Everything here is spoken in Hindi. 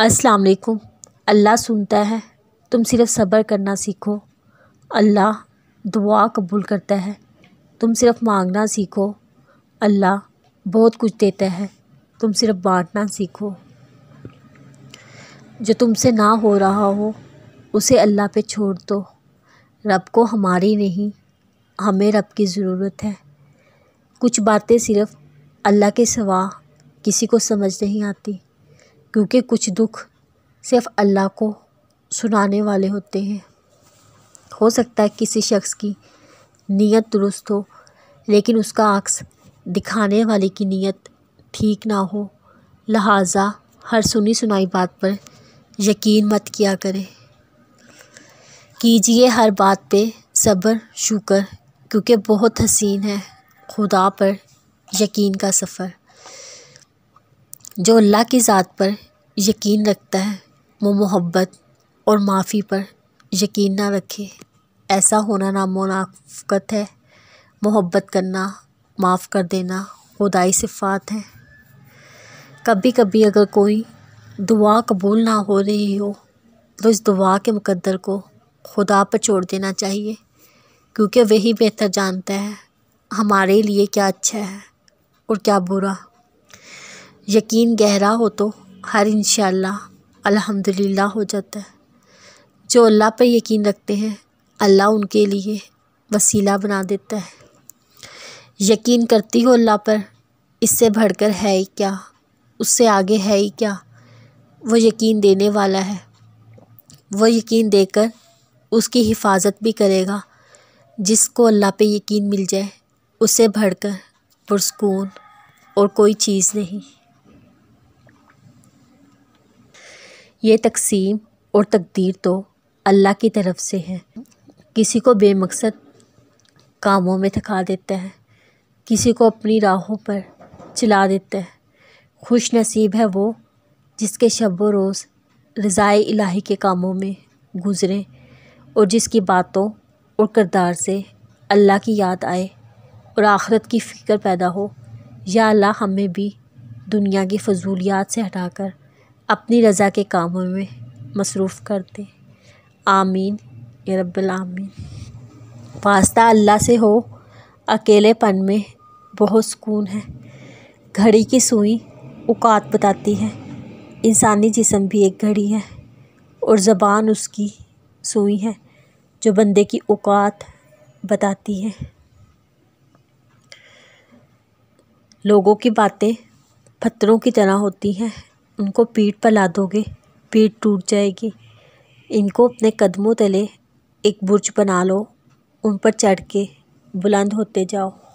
अस्सलाम वालेकुम अल्लाह सुनता है तुम सिर्फ़ सब्र करना सीखो अल्लाह दुआ कबूल करता है तुम सिर्फ़ मांगना सीखो अल्लाह बहुत कुछ देता है तुम सिर्फ़ बांटना सीखो जो तुमसे ना हो रहा हो उसे अल्लाह पे छोड़ दो रब को हमारी नहीं हमें रब की ज़रूरत है कुछ बातें सिर्फ़ अल्लाह के सिवा किसी को समझ नहीं आती क्योंकि कुछ दुख सिर्फ अल्लाह को सुनाने वाले होते हैं हो सकता है किसी शख्स की नीयत दुरुस्त हो लेकिन उसका अक्स दिखाने वाले की नीयत ठीक ना हो लहाजा हर सुनी सुनाई बात पर यकीन मत किया करें कीजिए हर बात पे सब्र शुक्र क्योंकि बहुत हसीन है खुदा पर यकीन का सफ़र जो अल्लाह की ज़ात पर यकीन रखता है वो मोहब्बत और माफ़ी पर यकीन ना रखे ऐसा होना नामुनाफ़त है मोहब्बत करना माफ़ कर देना खुदाई सिफ़ात है कभी कभी अगर कोई दुआ कबूल ना हो रही हो तो इस दुआ के मुकद्दर को खुदा पर छोड़ देना चाहिए क्योंकि वही बेहतर जानता है हमारे लिए क्या अच्छा है और क्या बुरा यकीन गहरा हो तो हर इन अल्हम्दुलिल्लाह हो जाता है जो अल्लाह पर यकीन रखते हैं अल्लाह उनके लिए वसीला बना देता है यकीन करती हो अल्लाह पर इससे बढ़कर है ही क्या उससे आगे है ही क्या वो यकीन देने वाला है वो यकीन देकर उसकी हिफाजत भी करेगा जिसको अल्लाह पे यकीन मिल जाए उसे भरकर पुरस्कून और कोई चीज़ नहीं ये तकसीम और तकदीर तो अल्लाह की तरफ से है किसी को बेमकसद कामों में थका देता है किसी को अपनी राहों पर चला देता है खुश नसीब है वो जिसके शब रोज़ रज़ाए इलाही के कामों में गुज़रें और जिसकी बातों और करदार से अल्लाह की याद आए और आखरत की फ़िक्र पैदा हो या अल्लाह हमें भी दुनिया की फजूलियात से हटाकर अपनी रज़ा के कामों में मसरूफ़ कर दें आमीन या आमीन वास्ता अल्लाह से हो अकेलेपन में बहुत सुकून है घड़ी की सुई औकात बताती है इंसानी जिसम भी एक घड़ी है और ज़बान उसकी सुई है जो बंदे की औकात बताती है लोगों की बातें पत्थरों की तरह होती हैं उनको पीठ पर लादोगे पीठ टूट जाएगी इनको अपने कदमों तले एक बुर्ज बना लो उन पर चढ़ के बुलंद होते जाओ